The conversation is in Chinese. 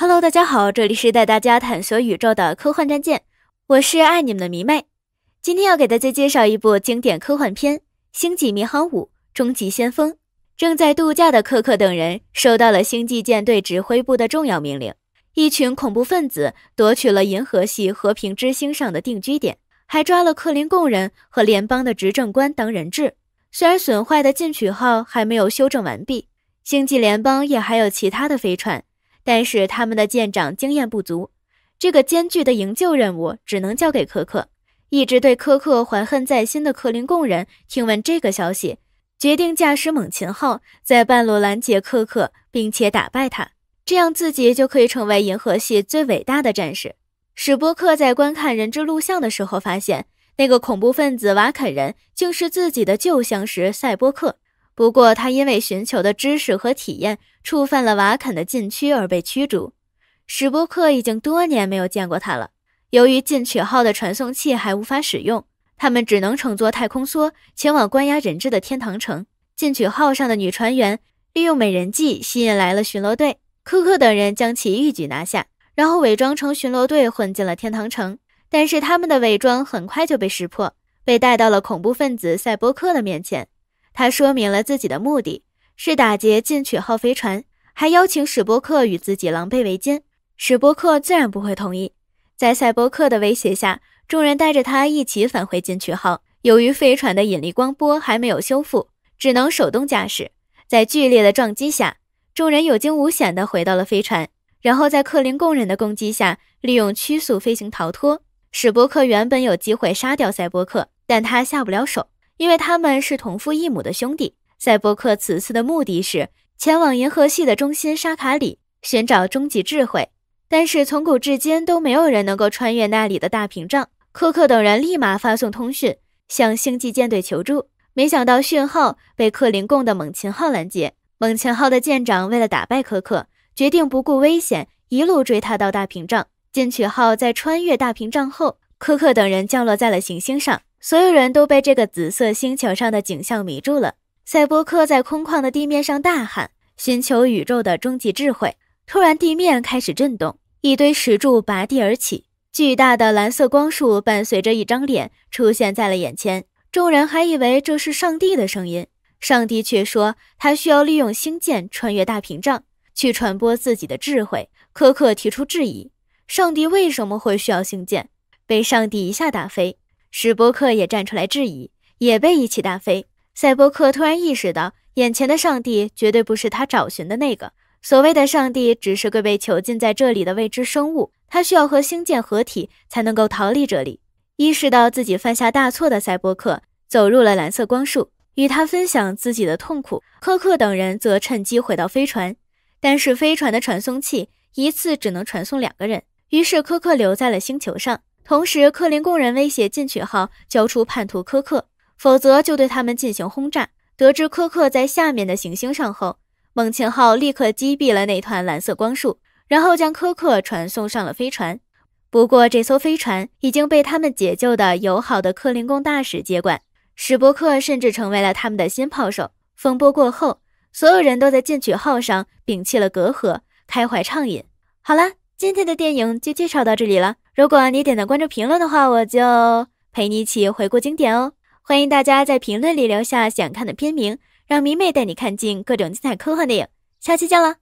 Hello，大家好，这里是带大家探索宇宙的科幻战舰，我是爱你们的迷妹。今天要给大家介绍一部经典科幻片《星际迷航五：终极先锋》。正在度假的柯克等人收到了星际舰队指挥部的重要命令：一群恐怖分子夺取了银河系和平之星上的定居点，还抓了克林贡人和联邦的执政官当人质。虽然损坏的进取号还没有修正完毕，星际联邦也还有其他的飞船。但是他们的舰长经验不足，这个艰巨的营救任务只能交给柯克。一直对柯克怀恨在心的克林贡人听闻这个消息，决定驾驶猛禽号在半路拦截柯克，并且打败他，这样自己就可以成为银河系最伟大的战士。史波克在观看人质录像的时候，发现那个恐怖分子瓦肯人竟是自己的旧相识赛波克。不过，他因为寻求的知识和体验触犯了瓦肯的禁区而被驱逐。史波克已经多年没有见过他了。由于进取号的传送器还无法使用，他们只能乘坐太空梭前往关押人质的天堂城。进取号上的女船员利用美人计吸引来了巡逻队，科克等人将其一举拿下，然后伪装成巡逻队混进了天堂城。但是他们的伪装很快就被识破，被带到了恐怖分子赛博克的面前。他说明了自己的目的，是打劫进取号飞船，还邀请史波克与自己狼狈为奸。史波克自然不会同意，在赛博克的威胁下，众人带着他一起返回进取号。由于飞船的引力光波还没有修复，只能手动驾驶。在剧烈的撞击下，众人有惊无险地回到了飞船，然后在克林贡人的攻击下，利用曲速飞行逃脱。史波克原本有机会杀掉赛博克，但他下不了手。因为他们是同父异母的兄弟，在博克此次的目的是前往银河系的中心沙卡里寻找终极智慧，但是从古至今都没有人能够穿越那里的大屏障。科克等人立马发送通讯向星际舰队求助，没想到讯号被克林贡的猛禽号拦截。猛禽号的舰长为了打败科克，决定不顾危险一路追他到大屏障。进取号在穿越大屏障后，科克等人降落在了行星上。所有人都被这个紫色星球上的景象迷住了。赛博克在空旷的地面上大喊，寻求宇宙的终极智慧。突然，地面开始震动，一堆石柱拔地而起，巨大的蓝色光束伴随着一张脸出现在了眼前。众人还以为这是上帝的声音，上帝却说他需要利用星舰穿越大屏障，去传播自己的智慧。科克提出质疑：上帝为什么会需要星舰？被上帝一下打飞。史波克也站出来质疑，也被一起打飞。赛博克突然意识到，眼前的上帝绝对不是他找寻的那个，所谓的上帝只是个被囚禁在这里的未知生物。他需要和星舰合体，才能够逃离这里。意识到自己犯下大错的赛博克走入了蓝色光束，与他分享自己的痛苦。科克等人则趁机回到飞船，但是飞船的传送器一次只能传送两个人，于是科克留在了星球上。同时，克林贡人威胁进取号交出叛徒柯克，否则就对他们进行轰炸。得知柯克在下面的行星上后，猛禽号立刻击毙了那团蓝色光束，然后将柯克传送上了飞船。不过，这艘飞船已经被他们解救的友好的克林贡大使接管，史伯克甚至成为了他们的新炮手。风波过后，所有人都在进取号上摒弃了隔阂，开怀畅饮。好了。今天的电影就介绍到这里了。如果你点赞、关注评论的话，我就陪你一起回顾经典哦。欢迎大家在评论里留下想看的片名，让迷妹带你看尽各种精彩科幻电影。下期见了。